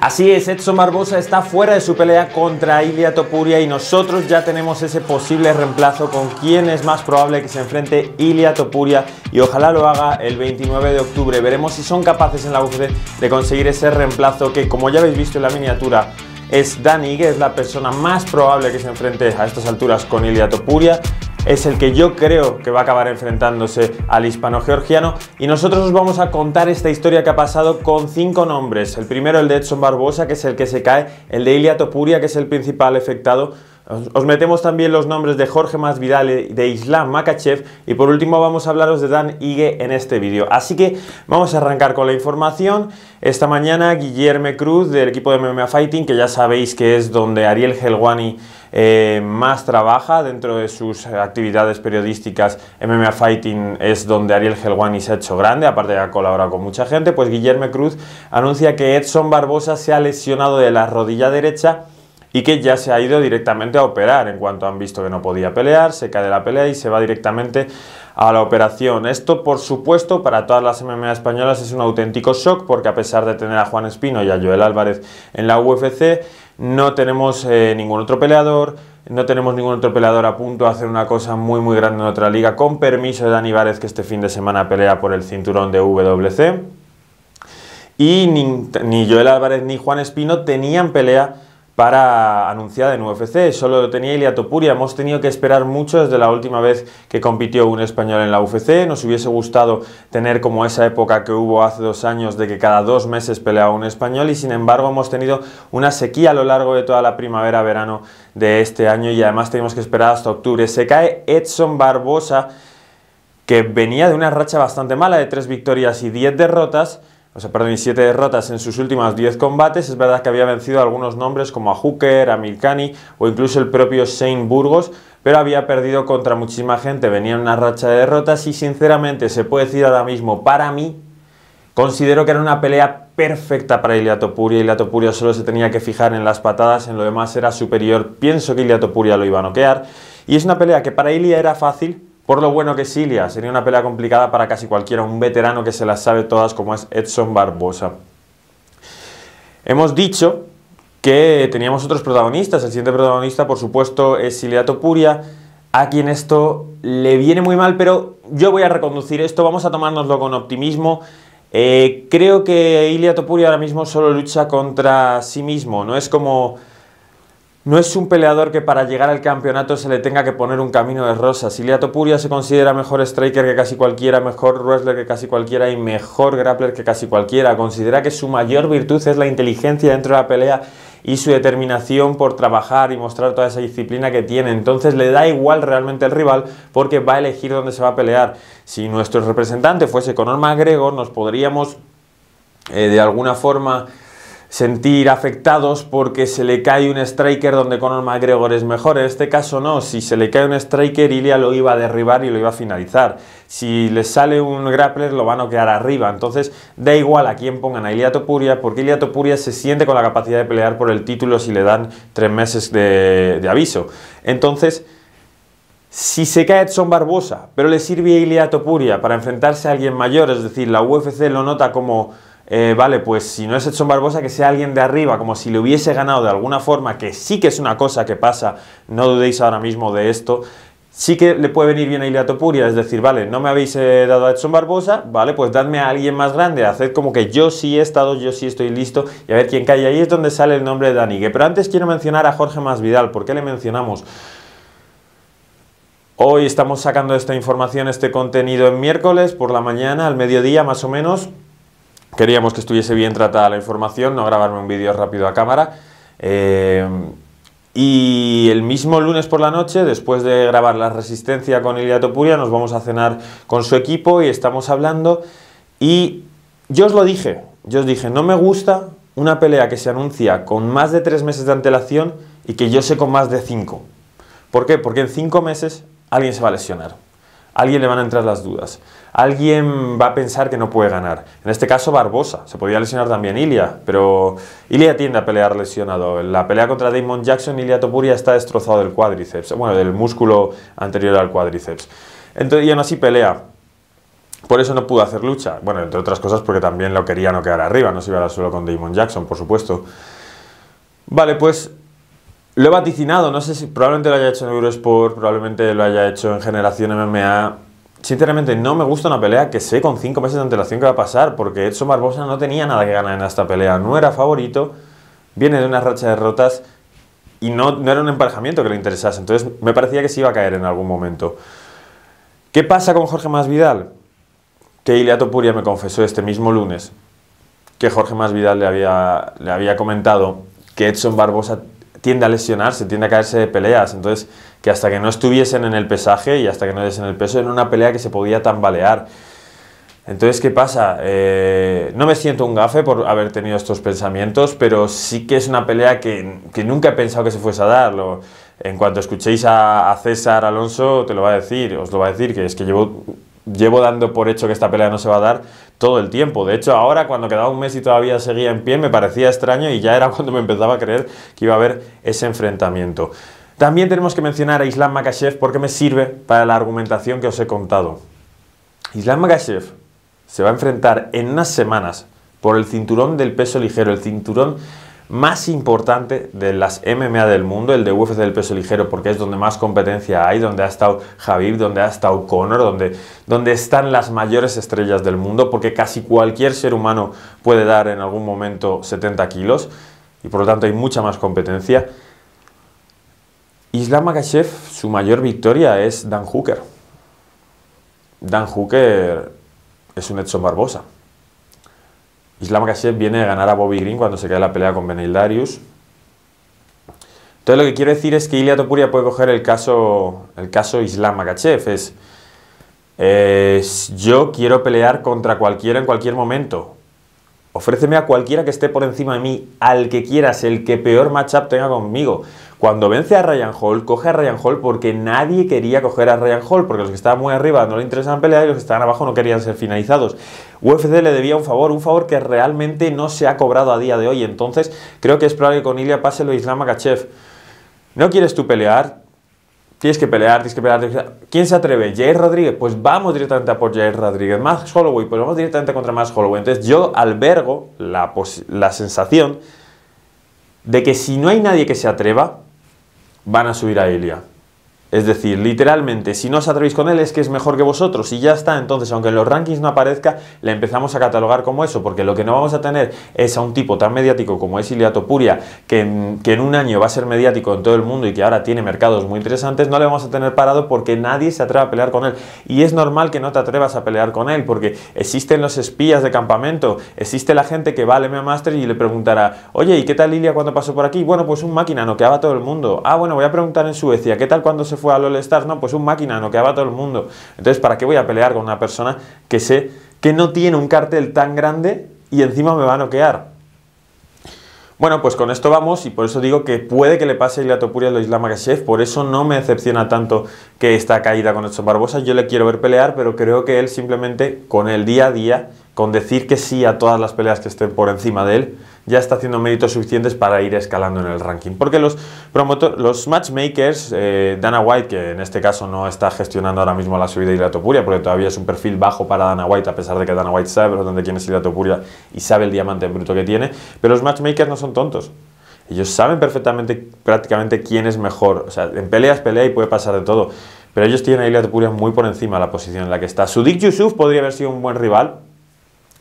Así es, Edson Barbosa está fuera de su pelea contra Ilia Topuria y nosotros ya tenemos ese posible reemplazo con quien es más probable que se enfrente Ilia Topuria y ojalá lo haga el 29 de octubre. Veremos si son capaces en la UFC de conseguir ese reemplazo que, como ya habéis visto en la miniatura, es Dani que es la persona más probable que se enfrente a estas alturas con Ilia Topuria es el que yo creo que va a acabar enfrentándose al hispano-georgiano y nosotros os vamos a contar esta historia que ha pasado con cinco nombres. El primero el de Edson Barbosa, que es el que se cae, el de Ilia Topuria, que es el principal afectado, os metemos también los nombres de Jorge Masvidal, de Islam Makachev y por último vamos a hablaros de Dan Ige en este vídeo. Así que vamos a arrancar con la información. Esta mañana Guillermo Cruz del equipo de MMA Fighting, que ya sabéis que es donde Ariel Helwani eh, más trabaja dentro de sus actividades periodísticas. MMA Fighting es donde Ariel Helwani se ha hecho grande, aparte de ha colaborado con mucha gente, pues Guillermo Cruz anuncia que Edson Barbosa se ha lesionado de la rodilla derecha y que ya se ha ido directamente a operar. En cuanto han visto que no podía pelear, se cae de la pelea y se va directamente a la operación. Esto, por supuesto, para todas las MMA españolas es un auténtico shock porque a pesar de tener a Juan Espino y a Joel Álvarez en la UFC, no tenemos eh, ningún otro peleador, no tenemos ningún otro peleador a punto de hacer una cosa muy muy grande en otra liga, con permiso de Dani Várez que este fin de semana pelea por el cinturón de WC. Y ni Joel Álvarez ni Juan Espino tenían pelea para anunciar en UFC. Solo lo tenía Ilia Hemos tenido que esperar mucho desde la última vez que compitió un español en la UFC. Nos hubiese gustado tener como esa época que hubo hace dos años de que cada dos meses peleaba un español y sin embargo hemos tenido una sequía a lo largo de toda la primavera-verano de este año y además tenemos que esperar hasta octubre. Se cae Edson Barbosa que venía de una racha bastante mala de tres victorias y diez derrotas o pues sea, perdón, y 7 derrotas en sus últimos 10 combates. Es verdad que había vencido a algunos nombres como a Hooker, a Milcani o incluso el propio Shane Burgos, pero había perdido contra muchísima gente, venía en una racha de derrotas y sinceramente se puede decir ahora mismo, para mí, considero que era una pelea perfecta para Ilia Topuria. Topuria solo se tenía que fijar en las patadas, en lo demás era superior. Pienso que Ilia Topuria lo iba a noquear. Y es una pelea que para Ilia era fácil, por lo bueno que Cilia, sería una pelea complicada para casi cualquiera, un veterano que se las sabe todas como es Edson Barbosa. Hemos dicho que teníamos otros protagonistas, el siguiente protagonista por supuesto es Iliato Topuria, a quien esto le viene muy mal, pero yo voy a reconducir esto, vamos a tomárnoslo con optimismo. Eh, creo que Ilia Topuria ahora mismo solo lucha contra sí mismo, no es como no es un peleador que para llegar al campeonato se le tenga que poner un camino de rosas. Iliato Puria se considera mejor striker que casi cualquiera, mejor wrestler que casi cualquiera y mejor grappler que casi cualquiera. Considera que su mayor virtud es la inteligencia dentro de la pelea y su determinación por trabajar y mostrar toda esa disciplina que tiene. Entonces le da igual realmente el rival porque va a elegir dónde se va a pelear. Si nuestro representante fuese Conor McGregor, nos podríamos eh, de alguna forma sentir afectados porque se le cae un striker donde Conor McGregor es mejor. En este caso no, si se le cae un striker, Ilya lo iba a derribar y lo iba a finalizar. Si le sale un grappler, lo van a quedar arriba. Entonces, da igual a quién pongan a Ilia Topuria, porque Ilia Topuria se siente con la capacidad de pelear por el título si le dan tres meses de, aviso. Entonces, si se cae Edson Barbosa, pero le sirve a Ilia Topuria para enfrentarse a alguien mayor, es decir, la UFC lo nota como eh, vale, pues si no es Edson Barbosa, que sea alguien de arriba, como si le hubiese ganado de alguna forma, que sí que es una cosa que pasa, no dudéis ahora mismo de esto, sí que le puede venir bien a Ilia Topuria, es decir, vale, no me habéis eh, dado a Edson Barbosa, vale, pues dadme a alguien más grande, haced como que yo sí he estado, yo sí estoy listo, y a ver quién cae, ahí es donde sale el nombre de Danigue. Pero antes quiero mencionar a Jorge Masvidal, ¿por qué le mencionamos? Hoy estamos sacando esta información, este contenido en miércoles por la mañana, al mediodía más o menos, Queríamos que estuviese bien tratada la información, no grabarme un vídeo rápido a cámara. Eh, y el mismo lunes por la noche, después de grabar La Resistencia con Iliatopuria, Topuria, nos vamos a cenar con su equipo y estamos hablando. Y yo os lo dije, yo os dije, no me gusta una pelea que se anuncia con más de tres meses de antelación y que yo sé con más de cinco. ¿Por qué? Porque en cinco meses alguien se va a lesionar alguien le van a entrar las dudas, alguien va a pensar que no puede ganar. En este caso Barbosa, se podía lesionar también Ilia, pero Ilia tiende a pelear lesionado. En la pelea contra Damon Jackson, Ilia Topuria está destrozado del cuádriceps, bueno, del músculo anterior al cuádriceps. Entonces, y aún así pelea. Por eso no pudo hacer lucha. Bueno, entre otras cosas porque también lo quería no quedar arriba, no se iba a dar solo con Damon Jackson, por supuesto. Vale, pues lo he vaticinado, no sé si probablemente lo haya hecho en Eurosport, probablemente lo haya hecho en Generación MMA. Sinceramente, no me gusta una pelea que sé con cinco meses de antelación que va a pasar, porque Edson Barbosa no tenía nada que ganar en esta pelea. No era favorito, viene de una racha de derrotas y no, era un emparejamiento que le interesase. Entonces, me parecía que se iba a caer en algún momento. ¿Qué pasa con Jorge Masvidal? Que Iliato Puria me confesó este mismo lunes que Jorge Masvidal le había, le había comentado que Edson Barbosa tiende a lesionarse, tiende a caerse de peleas. Entonces, que hasta que no estuviesen en el pesaje y hasta que no en el peso, era una pelea que se podía tambalear. Entonces, ¿qué pasa? Eh, no me siento un gafe por haber tenido estos pensamientos, pero sí que es una pelea que, nunca he pensado que se fuese a dar. en cuanto escuchéis a, a, César Alonso, te lo va a decir, os lo va a decir, que es que llevo llevo dando por hecho que esta pelea no se va a dar todo el tiempo. De hecho, ahora cuando quedaba un mes y todavía seguía en pie, me parecía extraño y ya era cuando me empezaba a creer que iba a haber ese enfrentamiento. También tenemos que mencionar a Islam Makashev porque me sirve para la argumentación que os he contado. Islam Makashev se va a enfrentar en unas semanas por el cinturón del peso ligero, el cinturón más importante de las MMA del mundo, el de UFC del peso ligero, porque es donde más competencia hay, donde ha estado javier donde ha estado Conor, donde, donde están las mayores estrellas del mundo, porque casi cualquier ser humano puede dar en algún momento 70 kilos y por lo tanto hay mucha más competencia. Islam su mayor victoria es Dan Hooker. Dan Hooker es un Edson Barbosa. Islam Makachev viene a ganar a Bobby Green cuando se cae la pelea con Benildarius. Darius. Entonces lo que quiero decir es que Iliad Topuria puede coger el caso, el caso Islam Makachev. es, yo quiero pelear contra cualquiera en cualquier momento. Ofréceme a cualquiera que esté por encima de mí, al que quieras, el que peor matchup tenga conmigo. Cuando vence a Ryan Hall, coge a Ryan Hall porque nadie quería coger a Ryan Hall, porque los que estaban muy arriba no le interesaban pelear y los que estaban abajo no querían ser finalizados. UFC le debía un favor, un favor que realmente no se ha cobrado a día de hoy. Entonces, creo que es probable que con Ilya pase lo Islam Akachev. ¿No quieres tú pelear? Tienes que pelear, tienes que pelear. ¿Quién se atreve? ¿Jair Rodríguez? Pues vamos directamente a por Jair Rodríguez. Más Holloway, pues vamos directamente contra Max Holloway. Entonces yo albergo la, la sensación de que si no hay nadie que se atreva, van a subir a Ilia. Es decir, literalmente, si no os atrevéis con él es que es mejor que vosotros y ya está. Entonces, aunque en los rankings no aparezca, le empezamos a catalogar como eso, porque lo que no vamos a tener es a un tipo tan mediático como es Iliato Puria, que en, que en un año va a ser mediático en todo el mundo y que ahora tiene mercados muy interesantes, no le vamos a tener parado porque nadie se atreve a pelear con él. Y es normal que no te atrevas a pelear con él, porque existen los espías de campamento, existe la gente que va al MMA Master y le preguntará, oye, ¿y qué tal Ilia cuando pasó por aquí? Bueno, pues un máquina, noqueaba a todo el mundo. Ah, bueno, voy a preguntar en Suecia, ¿qué tal cuando se fue al all Stars, no, pues un máquina, noqueaba a todo el mundo. Entonces, ¿para qué voy a pelear con una persona que sé que no tiene un cartel tan grande y encima me va a noquear? Bueno, pues con esto vamos y por eso digo que puede que le pase la Topuria a lo Islam por eso no me decepciona tanto que está caída con Edson Barbosa, yo le quiero ver pelear, pero creo que él simplemente con el día a día, con decir que sí a todas las peleas que estén por encima de él, ya está haciendo méritos suficientes para ir escalando en el ranking. Porque los, los matchmakers, eh, Dana White, que en este caso no está gestionando ahora mismo la subida de Topuria, porque todavía es un perfil bajo para Dana White, a pesar de que Dana White sabe dónde quién es Topuria y sabe el diamante bruto que tiene, pero los matchmakers no son tontos. Ellos saben perfectamente prácticamente quién es mejor. O sea, en peleas pelea y puede pasar de todo. Pero ellos tienen a Topuria muy por encima de la posición en la que está. Sudik Yusuf podría haber sido un buen rival,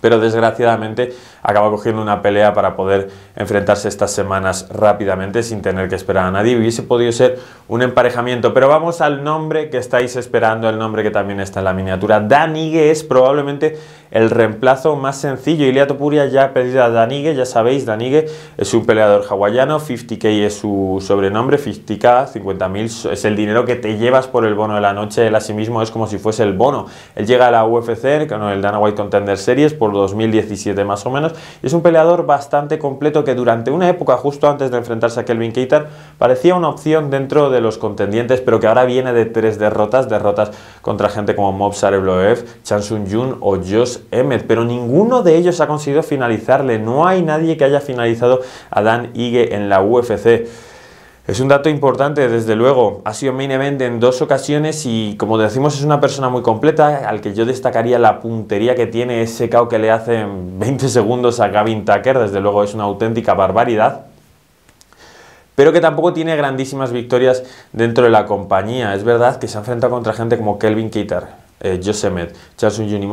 pero desgraciadamente acaba cogiendo una pelea para poder enfrentarse estas semanas rápidamente sin tener que esperar a nadie. Hubiese podido ser un emparejamiento, pero vamos al nombre que estáis esperando, el nombre que también está en la miniatura. Danigue es probablemente el reemplazo más sencillo. Ilia Puria ya ha pedido a Danigue, ya sabéis, Danigue es un peleador hawaiano, 50k es su sobrenombre, 50k, 50.000 es el dinero que te llevas por el bono de la noche, él mismo es como si fuese el bono. Él llega a la UFC con el Dana White Contender Series por 2017 más o menos, y es un peleador bastante completo que durante una época, justo antes de enfrentarse a Kelvin Keitar, parecía una opción dentro de los contendientes, pero que ahora viene de tres derrotas, derrotas contra gente como Mobsar Sarebloev, Chan Sun Jun o Josh pero ninguno de ellos ha conseguido finalizarle. No hay nadie que haya finalizado a Dan Ige en la UFC. Es un dato importante, desde luego. Ha sido main event en dos ocasiones y, como decimos, es una persona muy completa, al que yo destacaría la puntería que tiene ese KO que le hace en 20 segundos a Gavin Tucker. Desde luego es una auténtica barbaridad pero que tampoco tiene grandísimas victorias dentro de la compañía. Es verdad que se ha enfrentado contra gente como Kelvin Kittar eh, Charles Juni,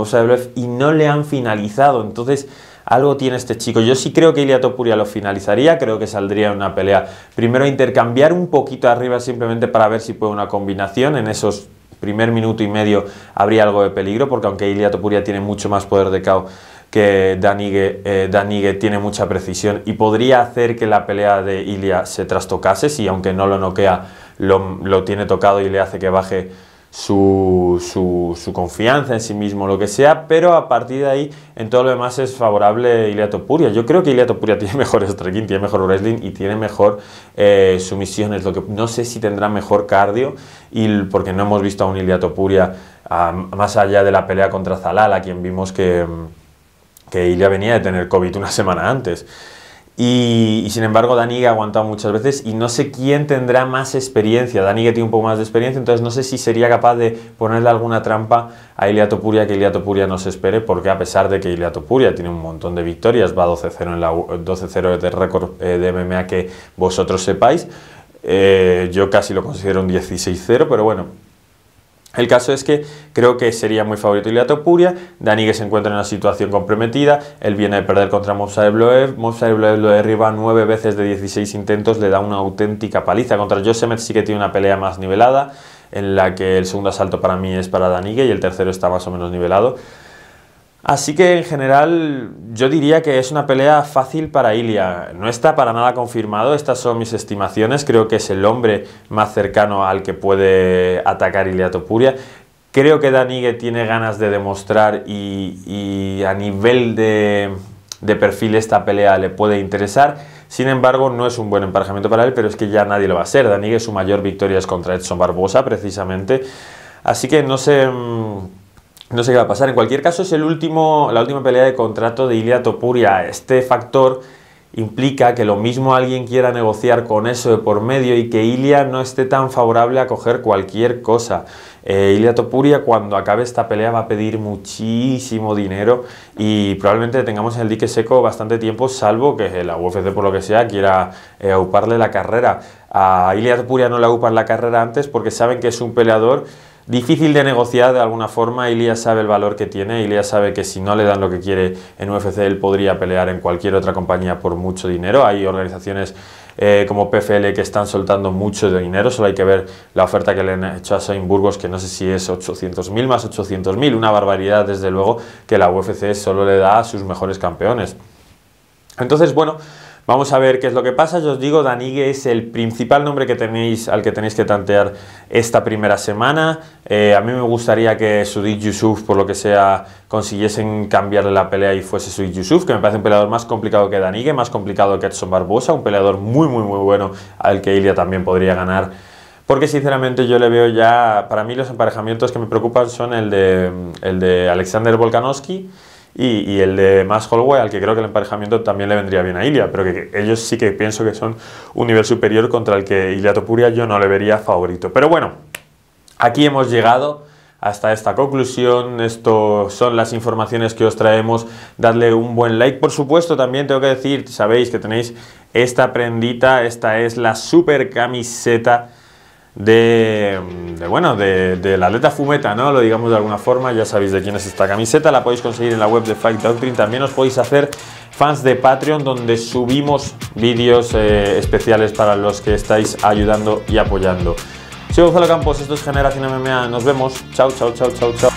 y no le han finalizado. Entonces, algo tiene este chico. Yo sí creo que Ilia Topuria lo finalizaría, creo que saldría una pelea. Primero intercambiar un poquito arriba simplemente para ver si puede una combinación. En esos primer minuto y medio habría algo de peligro, porque aunque Ilia Topuria tiene mucho más poder de KO que Danigue, eh, Danigue tiene mucha precisión y podría hacer que la pelea de Ilya se trastocase, si aunque no lo noquea, lo tiene tocado y le hace que baje su, su, confianza en sí mismo, lo que sea, pero a partir de ahí en todo lo demás es favorable Ilia Topuria. Yo creo que Ilia Topuria tiene mejor striking, tiene mejor wrestling y tiene mejor eh, sumisiones, lo que no sé si tendrá mejor cardio, y, porque no hemos visto a un Topuria ah, más allá de la pelea contra Zalala, quien vimos que, mm, que Ilia venía de tener COVID una semana antes. Y, sin embargo, Daniga ha aguantado muchas veces y no sé quién tendrá más experiencia. Daniga tiene un poco más de experiencia, entonces no sé si sería capaz de ponerle alguna trampa a Iliatopuria que Iliatopuria no se espere, porque a pesar de que Iliatopuria tiene un montón de victorias, va 12-0 en la 12-0 de récord eh, de MMA que vosotros sepáis, eh, yo casi lo considero un 16-0, pero bueno, el caso es que creo que sería muy favorito el Puria, Dani que se encuentra en una situación comprometida, él viene de perder contra de Bloev, Mopsael Bloev lo derriba 9 veces de 16 intentos, le da una auténtica paliza, contra Josemet sí que tiene una pelea más nivelada, en la que el segundo asalto para mí es para Danigue y el tercero está más o menos nivelado. Así que en general yo diría que es una pelea fácil para Ilia. No está para nada confirmado, estas son mis estimaciones. Creo que es el hombre más cercano al que puede atacar Ilia Topuria. Creo que Danigue tiene ganas de demostrar y, a nivel de, perfil esta pelea le puede interesar. Sin embargo, no es un buen emparejamiento para él, pero es que ya nadie lo va a ser. Danigue su mayor victoria es contra Edson Barbosa, precisamente. Así que no sé... Mm, no sé qué va a pasar. En cualquier caso, es el último, la última pelea de contrato de Ilia Topuria. Este factor implica que lo mismo alguien quiera negociar con eso de por medio y que Ilia no esté tan favorable a coger cualquier cosa. Eh, Ilia Topuria cuando acabe esta pelea va a pedir muchísimo dinero y probablemente tengamos en el dique seco bastante tiempo, salvo que la UFC por lo que sea quiera eh, auparle la carrera. A Ilia Topuria no le aupan la carrera antes porque saben que es un peleador difícil de negociar de alguna forma. Ilia sabe el valor que tiene, Ilya sabe que si no le dan lo que quiere en UFC, él podría pelear en cualquier otra compañía por mucho dinero. Hay organizaciones eh, como PFL que están soltando mucho dinero, solo hay que ver la oferta que le han hecho a Sainburgos que no sé si es 800.000 más 800.000, una barbaridad desde luego que la UFC solo le da a sus mejores campeones. Entonces, bueno, Vamos a ver qué es lo que pasa. Yo os digo, Danigue es el principal nombre que tenéis, al que tenéis que tantear esta primera semana. Eh, a mí me gustaría que Sudit Yusuf, por lo que sea, consiguiesen cambiarle la pelea y fuese Sudit Yusuf, que me parece un peleador más complicado que Danigue, más complicado que Edson Barbosa, un peleador muy, muy, muy bueno al que Ilia también podría ganar. Porque sinceramente yo le veo ya, para mí los emparejamientos que me preocupan son el de, el de Alexander Volkanovski y, el de Max Holloway, al que creo que el emparejamiento también le vendría bien a Ilia, pero que, ellos sí que pienso que son un nivel superior contra el que Ilia Topuria yo no le vería favorito. Pero bueno, aquí hemos llegado hasta esta conclusión. Estas son las informaciones que os traemos. Dadle un buen like. Por supuesto, también tengo que decir, sabéis que tenéis esta prendita, esta es la super camiseta de, bueno, de, la atleta fumeta, ¿no? Lo digamos de alguna forma, ya sabéis de quién es esta camiseta, la podéis conseguir en la web de Fight Doctrine, también os podéis hacer fans de Patreon donde subimos vídeos eh, especiales para los que estáis ayudando y apoyando. Soy Gonzalo Campos, esto es Generación MMA, nos vemos, chao, chao, chao, chao, chao.